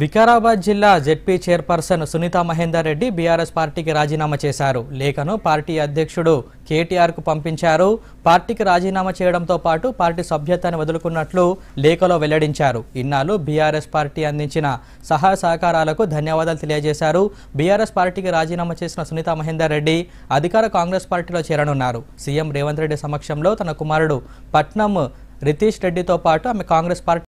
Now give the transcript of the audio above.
వికారాబాద్ జిల్లా ZP chairperson Sunitha Mahender Reddy BRS పార్టీకి రాజీనామా చేశారు లేఖను పార్టీ అధ్యక్షుడు కేటీఆర్కు పంపించారు పార్టీకి రాజీనామా చేయడంతో పాటు పార్టీ సభ్యత్వాన్ని వదులుకున్నట్లు లేఖలో వెల్లడించారు ఇన్నాళ్ళు బీఆర్ఎస్ పార్టీ అందించిన సహాయ సహకారాలకు ధన్యవాదాలు తెలియజేశారు బీఆర్ఎస్ పార్టీకి రాజీనామా చేసిన సునీత మహేందర్ రెడ్డి అధికార కాంగ్రెస్ పార్టీలో చేరనున్నారు సీఎం రేవంత్ రెడ్డి సమక్షంలో తన కుమారుడు పట్నం రితీష్ రెడ్డితో పాటు ఆమె కాంగ్రెస్ పార్టీ